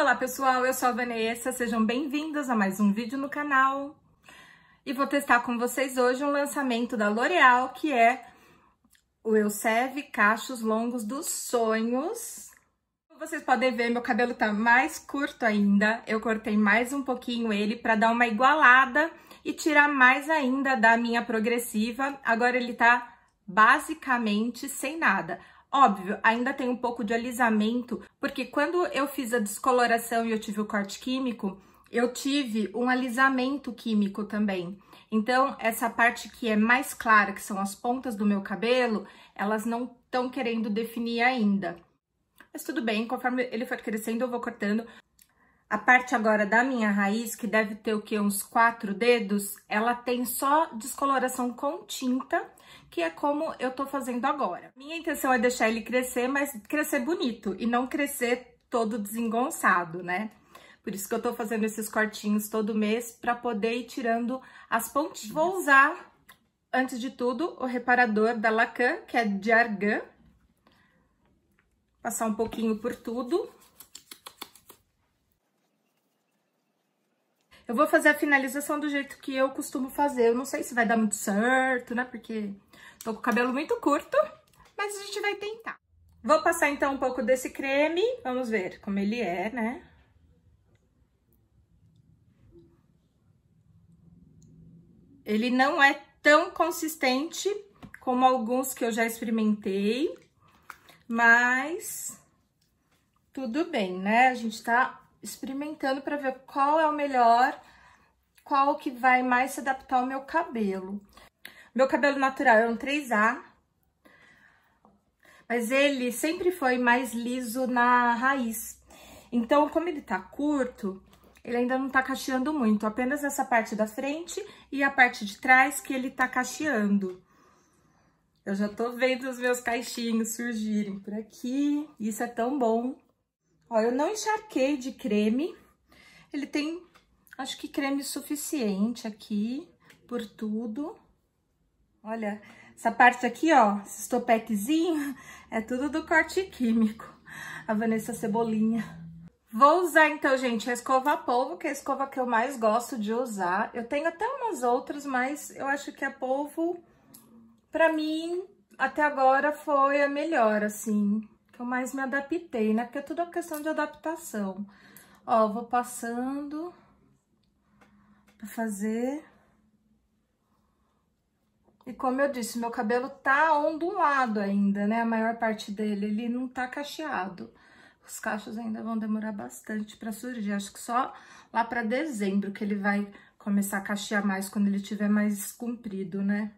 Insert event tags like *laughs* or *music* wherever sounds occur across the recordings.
Olá pessoal, eu sou a Vanessa, sejam bem-vindos a mais um vídeo no canal. E vou testar com vocês hoje um lançamento da L'Oreal, que é o Elseve Cachos Longos dos Sonhos. Como vocês podem ver, meu cabelo tá mais curto ainda, eu cortei mais um pouquinho ele para dar uma igualada e tirar mais ainda da minha progressiva. Agora ele tá basicamente sem nada. Óbvio, ainda tem um pouco de alisamento, porque quando eu fiz a descoloração e eu tive o corte químico, eu tive um alisamento químico também. Então, essa parte que é mais clara, que são as pontas do meu cabelo, elas não estão querendo definir ainda. Mas tudo bem, conforme ele for crescendo, eu vou cortando. A parte agora da minha raiz, que deve ter o que, uns quatro dedos, ela tem só descoloração com tinta, que é como eu tô fazendo agora. Minha intenção é deixar ele crescer, mas crescer bonito e não crescer todo desengonçado, né? Por isso que eu tô fazendo esses cortinhos todo mês para poder ir tirando as pontinhas. Vou usar, antes de tudo, o reparador da Lacan, que é de argan. Passar um pouquinho por tudo. Eu vou fazer a finalização do jeito que eu costumo fazer. Eu não sei se vai dar muito certo, né? Porque tô com o cabelo muito curto, mas a gente vai tentar. Vou passar, então, um pouco desse creme. Vamos ver como ele é, né? Ele não é tão consistente como alguns que eu já experimentei, mas tudo bem, né? A gente tá experimentando para ver qual é o melhor, qual que vai mais se adaptar ao meu cabelo. Meu cabelo natural é um 3A, mas ele sempre foi mais liso na raiz. Então, como ele tá curto, ele ainda não tá cacheando muito, apenas essa parte da frente e a parte de trás que ele tá cacheando. Eu já tô vendo os meus caixinhos surgirem por aqui, isso é tão bom. Ó, eu não encharquei de creme. Ele tem, acho que creme suficiente aqui por tudo. Olha, essa parte aqui, ó, esses topetezinhos, *laughs* é tudo do corte químico. A Vanessa Cebolinha. Vou usar, então, gente, a escova a polvo, que é a escova que eu mais gosto de usar. Eu tenho até umas outras, mas eu acho que a polvo, pra mim, até agora foi a melhor, assim que eu mais me adaptei, né? Porque é tudo questão de adaptação. Ó, vou passando pra fazer. E como eu disse, meu cabelo tá ondulado ainda, né? A maior parte dele, ele não tá cacheado. Os cachos ainda vão demorar bastante pra surgir. Acho que só lá pra dezembro que ele vai começar a cachear mais, quando ele tiver mais comprido, né?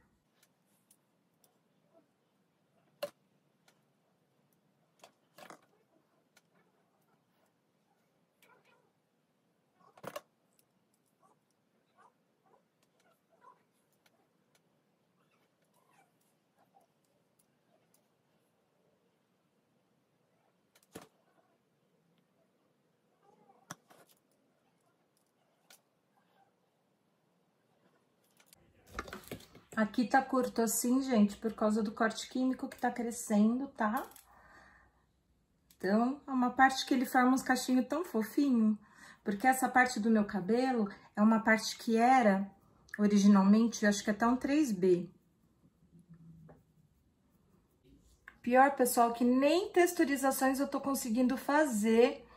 Aqui tá curto assim, gente, por causa do corte químico que tá crescendo, tá? Então, é uma parte que ele forma uns cachinhos tão fofinho, porque essa parte do meu cabelo é uma parte que era, originalmente, eu acho que é até um 3B. Pior, pessoal, que nem texturizações eu tô conseguindo fazer,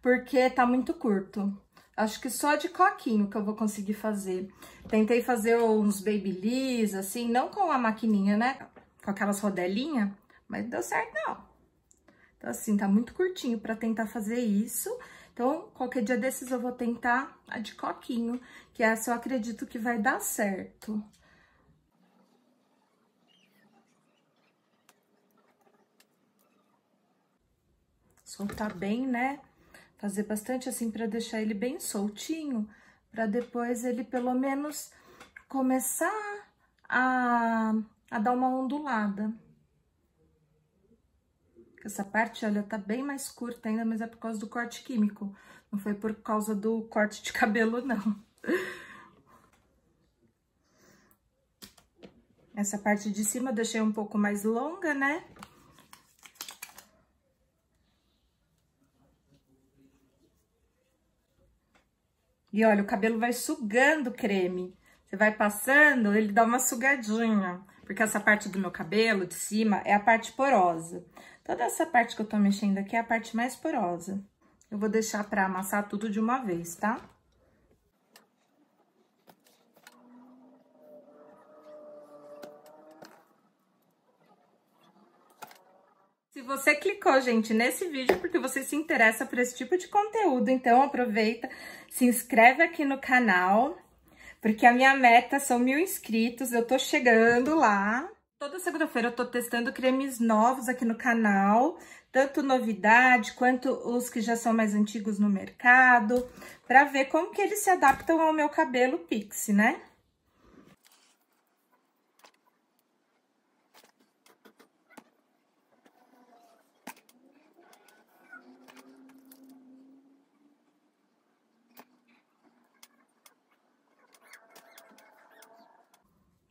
porque tá muito curto. Acho que só de coquinho que eu vou conseguir fazer. Tentei fazer uns babyliss, assim, não com a maquininha, né? Com aquelas rodelinhas, mas deu certo, não. Então, assim, tá muito curtinho pra tentar fazer isso. Então, qualquer dia desses eu vou tentar a de coquinho, que essa eu acredito que vai dar certo. Soltar bem, né? Fazer bastante assim para deixar ele bem soltinho, para depois ele pelo menos começar a, a dar uma ondulada. Essa parte, olha, tá bem mais curta ainda, mas é por causa do corte químico. Não foi por causa do corte de cabelo, não. Essa parte de cima eu deixei um pouco mais longa, né? E olha, o cabelo vai sugando o creme. Você vai passando, ele dá uma sugadinha. Porque essa parte do meu cabelo, de cima, é a parte porosa. Toda essa parte que eu tô mexendo aqui é a parte mais porosa. Eu vou deixar pra amassar tudo de uma vez, tá? você clicou, gente, nesse vídeo porque você se interessa por esse tipo de conteúdo. Então, aproveita, se inscreve aqui no canal, porque a minha meta são mil inscritos, eu tô chegando lá. Toda segunda-feira eu tô testando cremes novos aqui no canal, tanto novidade quanto os que já são mais antigos no mercado, para ver como que eles se adaptam ao meu cabelo pixie, né?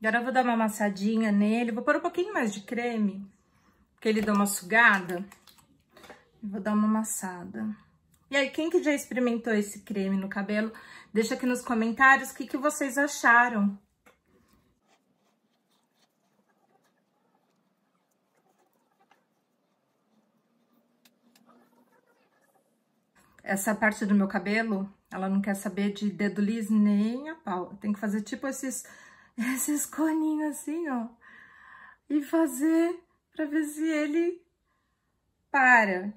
Agora eu vou dar uma amassadinha nele, vou pôr um pouquinho mais de creme, porque ele dá uma sugada. Vou dar uma amassada. E aí, quem que já experimentou esse creme no cabelo? Deixa aqui nos comentários o que, que vocês acharam. essa parte do meu cabelo, ela não quer saber de dedo liso nem a pau. Tem que fazer tipo esses esses coninhos assim, ó, e fazer para ver se ele para.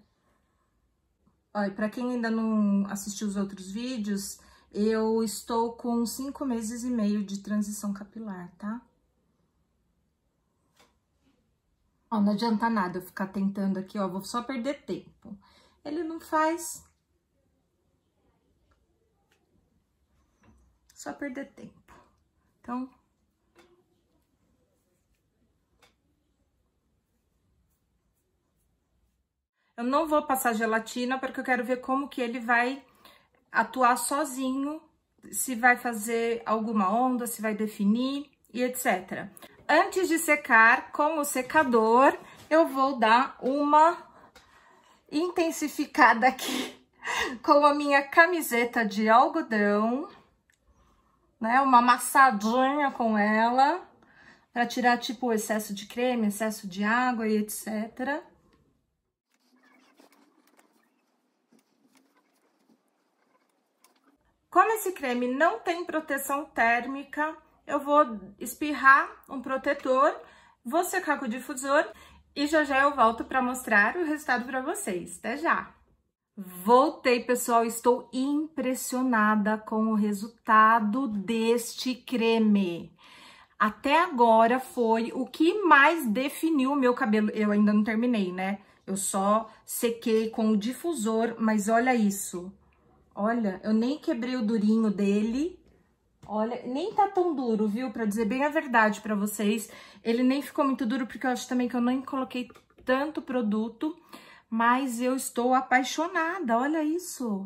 Olha, para quem ainda não assistiu os outros vídeos, eu estou com cinco meses e meio de transição capilar, tá? Ó, não adianta nada eu ficar tentando aqui, ó, vou só perder tempo. Ele não faz. Só perder tempo. Então, Eu não vou passar gelatina porque eu quero ver como que ele vai atuar sozinho, se vai fazer alguma onda, se vai definir e etc. Antes de secar com o secador, eu vou dar uma intensificada aqui *laughs* com a minha camiseta de algodão, né? Uma amassadinha com ela, para tirar, tipo, o excesso de creme, excesso de água e etc. Como esse creme não tem proteção térmica, eu vou espirrar um protetor, vou secar com o difusor e já já eu volto para mostrar o resultado para vocês. Até já! Voltei, pessoal, estou impressionada com o resultado deste creme. Até agora foi o que mais definiu o meu cabelo. Eu ainda não terminei, né? Eu só sequei com o difusor, mas olha isso. Olha, eu nem quebrei o durinho dele. Olha, nem tá tão duro, viu? Pra dizer bem a verdade pra vocês. Ele nem ficou muito duro, porque eu acho também que eu nem coloquei tanto produto. Mas eu estou apaixonada, olha isso.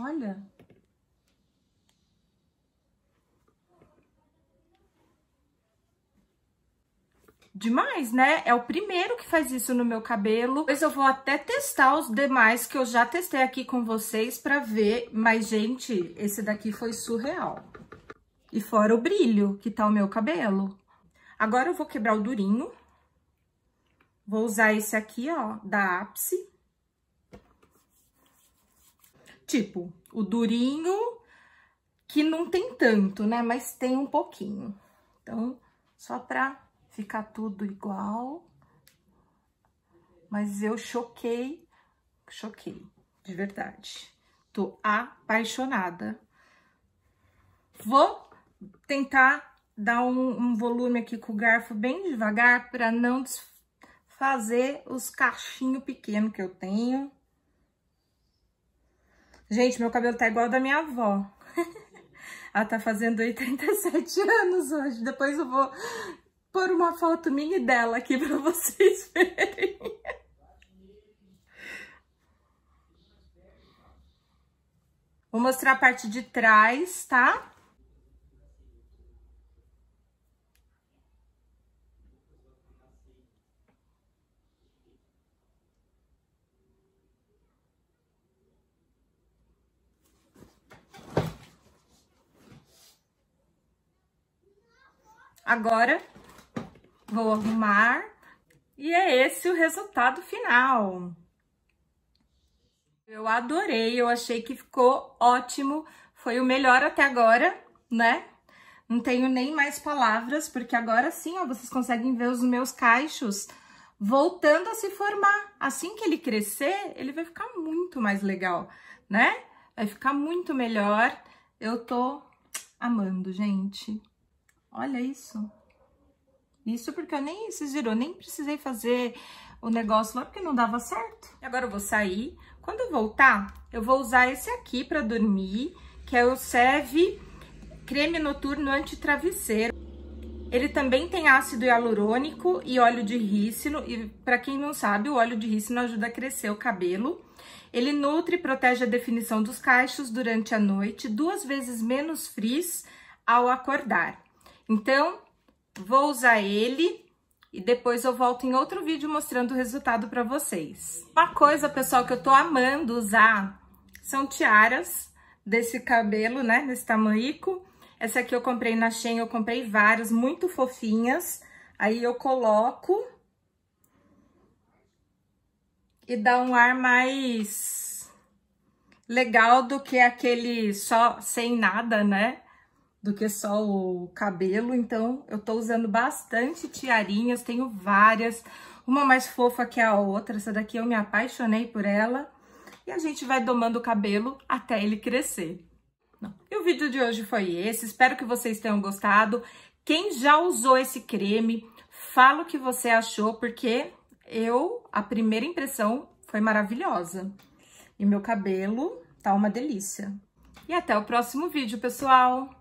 Olha. demais, né? É o primeiro que faz isso no meu cabelo. Depois eu vou até testar os demais que eu já testei aqui com vocês pra ver. Mas, gente, esse daqui foi surreal. E fora o brilho que tá o meu cabelo. Agora eu vou quebrar o durinho. Vou usar esse aqui, ó, da ápice. Tipo, o durinho que não tem tanto, né? Mas tem um pouquinho. Então, só pra fica tudo igual. Mas eu choquei, choquei, de verdade. Tô apaixonada. Vou tentar dar um, um volume aqui com o garfo bem devagar para não fazer os cachinhos pequenos que eu tenho. Gente, meu cabelo tá igual da minha avó. *laughs* Ela tá fazendo 87 anos hoje. Depois eu vou pôr uma foto minha e dela aqui pra vocês *laughs* verem. Vou mostrar a parte de trás, tá? Agora, vou arrumar e é esse o resultado final. Eu adorei, eu achei que ficou ótimo, foi o melhor até agora, né? Não tenho nem mais palavras, porque agora sim, ó, vocês conseguem ver os meus caixos voltando a se formar. Assim que ele crescer, ele vai ficar muito mais legal, né? Vai ficar muito melhor. Eu tô amando, gente. Olha isso. Isso porque eu nem, vocês viram, eu nem precisei fazer o negócio lá porque não dava certo. Agora eu vou sair. Quando eu voltar, eu vou usar esse aqui pra dormir, que é o Seve Creme Noturno Antitravesseiro. Ele também tem ácido hialurônico e óleo de rícino. E para quem não sabe, o óleo de rícino ajuda a crescer o cabelo. Ele nutre e protege a definição dos cachos durante a noite, duas vezes menos frizz ao acordar. Então, Vou usar ele e depois eu volto em outro vídeo mostrando o resultado para vocês. Uma coisa, pessoal, que eu tô amando usar são tiaras desse cabelo, né, desse tamanho. Essa aqui eu comprei na Shein, eu comprei várias, muito fofinhas. Aí eu coloco e dá um ar mais legal do que aquele só sem nada, né? do que só o cabelo, então eu tô usando bastante tiarinhas, tenho várias, uma mais fofa que a outra, essa daqui eu me apaixonei por ela, e a gente vai domando o cabelo até ele crescer. Não. E o vídeo de hoje foi esse, espero que vocês tenham gostado. Quem já usou esse creme, fala o que você achou, porque eu, a primeira impressão foi maravilhosa. E meu cabelo tá uma delícia. E até o próximo vídeo, pessoal!